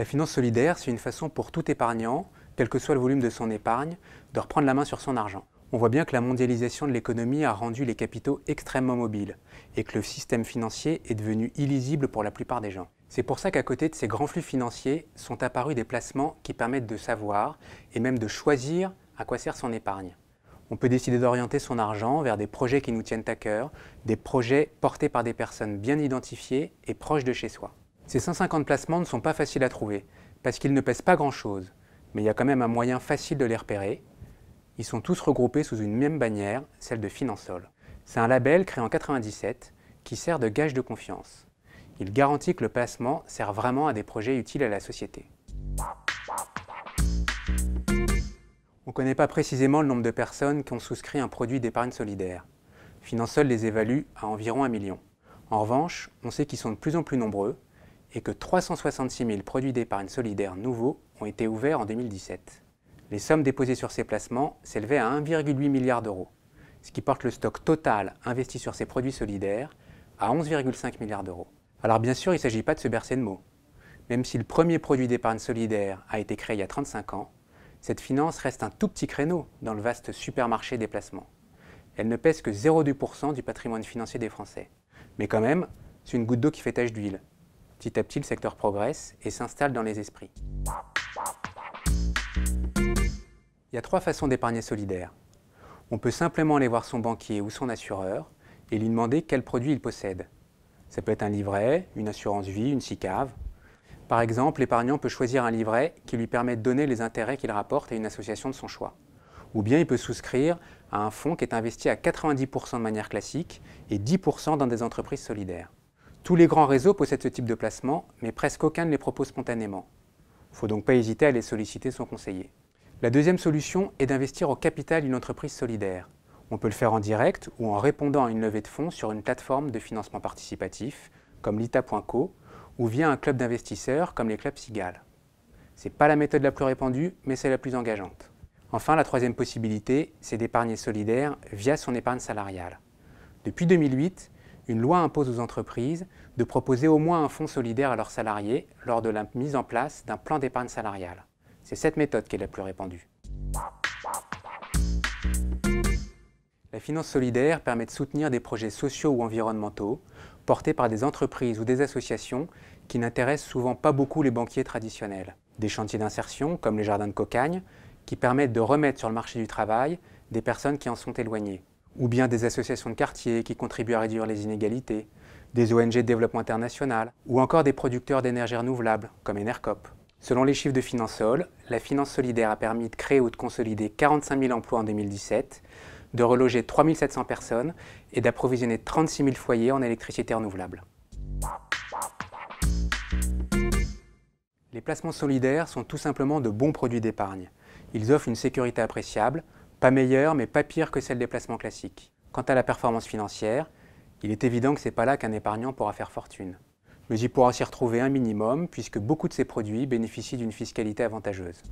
La finance solidaire, c'est une façon pour tout épargnant, quel que soit le volume de son épargne, de reprendre la main sur son argent. On voit bien que la mondialisation de l'économie a rendu les capitaux extrêmement mobiles et que le système financier est devenu illisible pour la plupart des gens. C'est pour ça qu'à côté de ces grands flux financiers sont apparus des placements qui permettent de savoir et même de choisir à quoi sert son épargne. On peut décider d'orienter son argent vers des projets qui nous tiennent à cœur, des projets portés par des personnes bien identifiées et proches de chez soi. Ces 150 placements ne sont pas faciles à trouver, parce qu'ils ne pèsent pas grand-chose, mais il y a quand même un moyen facile de les repérer. Ils sont tous regroupés sous une même bannière, celle de Finansol. C'est un label créé en 1997 qui sert de gage de confiance. Il garantit que le placement sert vraiment à des projets utiles à la société. On ne connaît pas précisément le nombre de personnes qui ont souscrit un produit d'épargne solidaire. Finansol les évalue à environ un million. En revanche, on sait qu'ils sont de plus en plus nombreux et que 366 000 produits d'épargne solidaire nouveaux ont été ouverts en 2017. Les sommes déposées sur ces placements s'élevaient à 1,8 milliard d'euros, ce qui porte le stock total investi sur ces produits solidaires à 11,5 milliards d'euros. Alors bien sûr, il ne s'agit pas de se bercer de mots. Même si le premier produit d'épargne solidaire a été créé il y a 35 ans, cette finance reste un tout petit créneau dans le vaste supermarché des placements. Elle ne pèse que 0,2% du patrimoine financier des Français. Mais quand même, c'est une goutte d'eau qui fait tache d'huile Petit à petit, le secteur progresse et s'installe dans les esprits. Il y a trois façons d'épargner solidaire. On peut simplement aller voir son banquier ou son assureur et lui demander quel produit il possède. Ça peut être un livret, une assurance vie, une SICAV. Par exemple, l'épargnant peut choisir un livret qui lui permet de donner les intérêts qu'il rapporte à une association de son choix. Ou bien il peut souscrire à un fonds qui est investi à 90% de manière classique et 10% dans des entreprises solidaires. Tous les grands réseaux possèdent ce type de placement, mais presque aucun ne les propose spontanément. Il ne faut donc pas hésiter à les solliciter son conseiller. La deuxième solution est d'investir au capital d'une entreprise solidaire. On peut le faire en direct ou en répondant à une levée de fonds sur une plateforme de financement participatif, comme lita.co, ou via un club d'investisseurs comme les clubs Sigal. Ce n'est pas la méthode la plus répandue, mais c'est la plus engageante. Enfin, la troisième possibilité, c'est d'épargner solidaire via son épargne salariale. Depuis 2008, une loi impose aux entreprises de proposer au moins un fonds solidaire à leurs salariés lors de la mise en place d'un plan d'épargne salariale. C'est cette méthode qui est la plus répandue. La finance solidaire permet de soutenir des projets sociaux ou environnementaux portés par des entreprises ou des associations qui n'intéressent souvent pas beaucoup les banquiers traditionnels. Des chantiers d'insertion, comme les jardins de cocagne, qui permettent de remettre sur le marché du travail des personnes qui en sont éloignées ou bien des associations de quartier qui contribuent à réduire les inégalités, des ONG de développement international, ou encore des producteurs d'énergie renouvelable, comme Enercop. Selon les chiffres de Finansol, la finance solidaire a permis de créer ou de consolider 45 000 emplois en 2017, de reloger 3 700 personnes et d'approvisionner 36 000 foyers en électricité renouvelable. Les placements solidaires sont tout simplement de bons produits d'épargne. Ils offrent une sécurité appréciable, pas meilleure, mais pas pire que celle des placements classiques. Quant à la performance financière, il est évident que ce n'est pas là qu'un épargnant pourra faire fortune. Mais il pourra s'y retrouver un minimum, puisque beaucoup de ces produits bénéficient d'une fiscalité avantageuse.